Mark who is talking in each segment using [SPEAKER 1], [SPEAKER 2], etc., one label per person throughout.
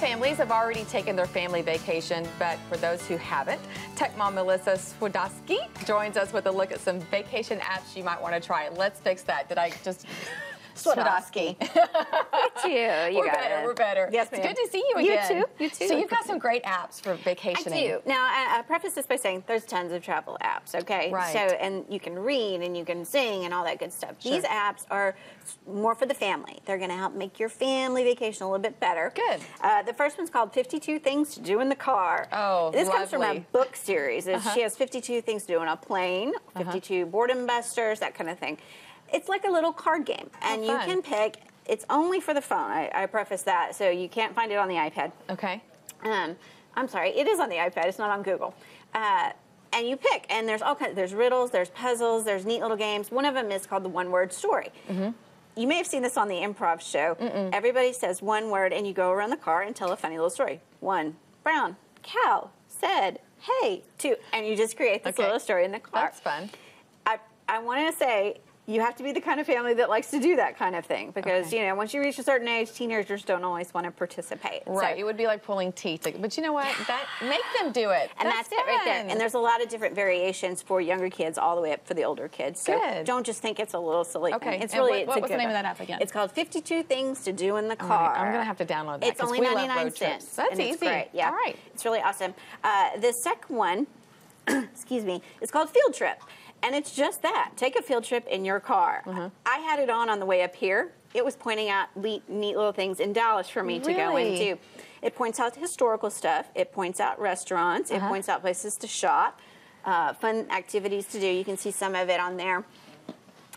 [SPEAKER 1] Families have already taken their family vacation, but for those who haven't, Tech Mom Melissa Swidoski joins us with a look at some vacation apps you might want to try. Let's fix that. Did I just... Swodowski. Look you. you we're better. It. We're better. Yes, it's good to see you again. You too. You too. So you've got some great apps for vacationing. I do. Now, I, I preface this by saying there's tons of travel apps. Okay. Right. So, and you can read and you can sing and all that good stuff. Sure. These apps are more for the family. They're going to help make your family vacation a little bit better. Good. Uh, the first one's called 52 Things to Do in the Car. Oh, This lovely. comes from a book series. Uh -huh. She has 52 things to do on a plane, uh-huh. 52 uh -huh. boredom busters, that kind of thing. It's like a little card game, oh, and you can pick. It's only for the phone. I, I, preface that, so you can't find it on the iPad. Okay. Um, I'm sorry. It is on the iPad. It's not on Google. Uh, and you pick, and there's all kinds. There's riddles. There's puzzles. There's neat little games. One of them is called the one word story. Mm-hmm you may have seen this on the improv show. Mm-mm. Everybody says one word, and you go around the car and tell a funny little story. One, brown, cow, said, hey, two, and you just create this okay. little story in the car. That's fun. I, I want to say you have to be the kind of family that likes to do that kind of thing because okay. you know once you reach a certain age teenagers don't always want to participate right so, it would be like pulling teeth but you know what that make them do it and that's, that's it right there and there's a lot of different variations for younger kids all the way up for the older kids so good. don't just think it's a little silly okay thing. it's and really what, what was the name one. of that app again it's called 52 things to do in the car right. i'm gonna have to download that it's only 99 cents that's easy great. yeah all right it's really awesome uh, the second one excuse me it's called field trip and it's just that. Take a field trip in your car. Mm-hmm. I had it on on the way up here. It was pointing out neat, neat little things in Dallas for me really? to go into. It points out historical stuff. It points out restaurants. Uh-huh. It points out places to shop, uh, fun activities to do. You can see some of it on there.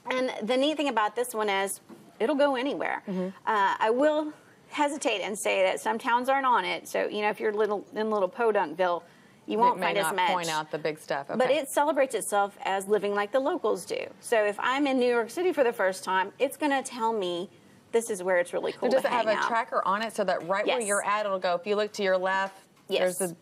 [SPEAKER 1] And the neat thing about this one is it'll go anywhere. Mm-hmm. Uh, I will hesitate and say that some towns aren't on it. So, you know, if you're little in little Podunkville, you won't find as much. point out the big stuff. Okay. But it celebrates itself as living like the locals do. So if I'm in New York City for the first time, it's going to tell me this is where it's really cool. So does it have a out. tracker on it so that right yes. where you're at, it'll go. If you look to your left, yes. there's a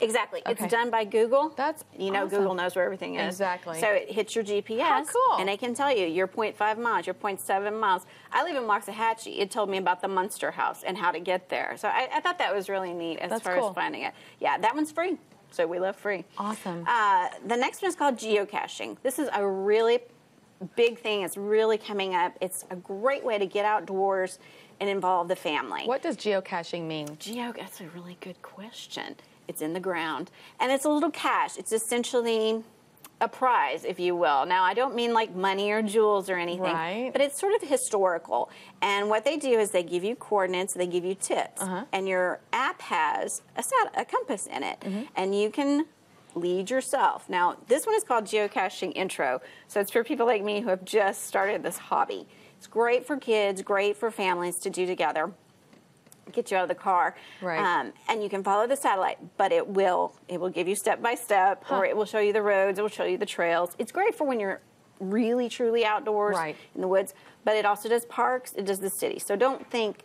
[SPEAKER 1] Exactly. Okay. It's done by Google. That's you know awesome. Google knows where everything is. Exactly. So it hits your GPS. How cool. And it can tell you your 0.5 miles, your 0.7 miles. I live in Waxahachie. It told me about the Munster House and how to get there. So I, I thought that was really neat as That's far cool. as finding it. Yeah, that one's free so we love free. Awesome. Uh, the next one is called geocaching. This is a really big thing. It's really coming up. It's a great way to get outdoors and involve the family. What does geocaching mean? Geo, that's a really good question. It's in the ground. And it's a little cache. It's essentially a prize, if you will. Now, I don't mean like money or jewels or anything, right. but it's sort of historical. And what they do is they give you coordinates, they give you tips, uh-huh. and your app has a, sat- a compass in it, mm-hmm. and you can lead yourself. Now, this one is called Geocaching Intro, so it's for people like me who have just started this hobby. It's great for kids, great for families to do together get you out of the car. Right. Um, and you can follow the satellite, but it will it will give you step by step, huh. or it will show you the roads, it will show you the trails. It's great for when you're really truly outdoors right. in the woods, but it also does parks, it does the city. So don't think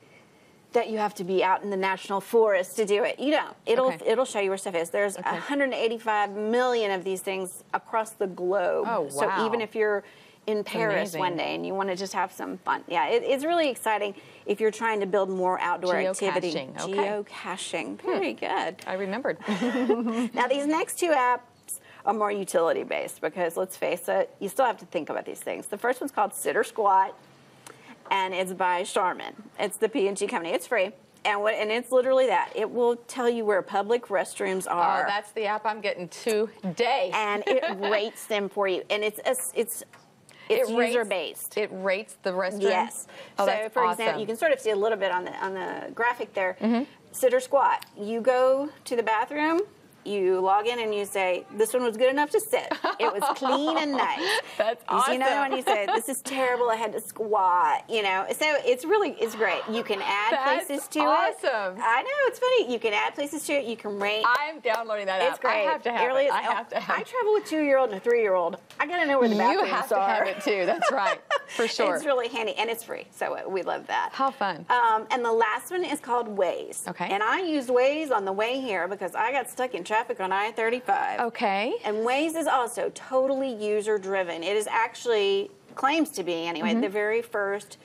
[SPEAKER 1] that you have to be out in the national forest to do it. You don't. It'll okay. it'll show you where stuff is. There's okay. 185 million of these things across the globe. Oh, wow. So even if you're in Paris one day and you want to just have some fun. Yeah, it, it's really exciting if you're trying to build more outdoor Geocaching. activity. Okay. Geocaching. Hmm. Very hmm. good. I remembered. now, these next two apps are more utility based because let's face it, you still have to think about these things. The first one's called Sit or Squat and it's by Charmin. It's the P&G company. It's free. And, what, and it's literally that. It will tell you where public restrooms oh, are. Oh, that's the app I'm getting today. and it rates them for you. And it's a, it's it's it user based. It rates the restaurants. Yes. Oh, so, for awesome. example, you can sort of see a little bit on the on the graphic there. Mm-hmm. Sit or squat. You go to the bathroom you log in and you say, this one was good enough to sit. It was clean and nice. That's you awesome. see another one, you say, this is terrible. I had to squat, you know. So it's really, it's great. You can add That's places to awesome. it. awesome. I know, it's funny. You can add places to it. You can rate. I'm downloading that it's great. I have to have it. it. I oh, have to have I travel with two-year-old and a three-year-old. I got to know where the bathrooms are. You have to are. have it too. That's right. For sure. It's really handy and it's free, so uh, we love that. How fun. Um, and the last one is called Waze. Okay. And I used Waze on the way here because I got stuck in traffic on I-35. Okay. And Waze is also totally user driven. It is actually, claims to be anyway, mm -hmm. the very first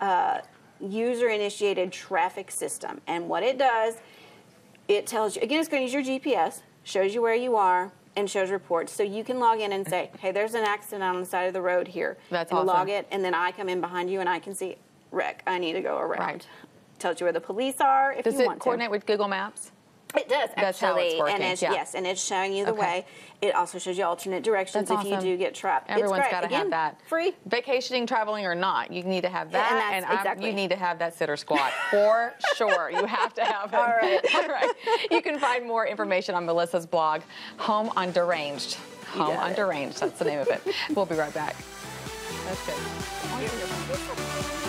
[SPEAKER 1] uh, user initiated traffic system. And what it does, it tells you, again, it's going to use your GPS, shows you where you are, and shows reports. So you can log in and say, hey, there's an accident on the side of the road here. That's and awesome. log it, and then I come in behind you and I can see, wreck, I need to go around. Right. Tells you where the police are if Does you want to. Does it coordinate with Google Maps? It does actually, That's how it's working. and it's yeah. yes, and it's showing you the okay. way. It also shows you alternate directions That's if awesome. you do get trapped. Everyone's got to have that. Free vacationing, traveling or not, you need to have that, yeah, and, and exactly. you need to have that sitter squat for sure. You have to have it. All right, all right. You can find more information on Melissa's blog, Home on Deranged. Home on Deranged. That's the name of it. We'll be right back. That's good.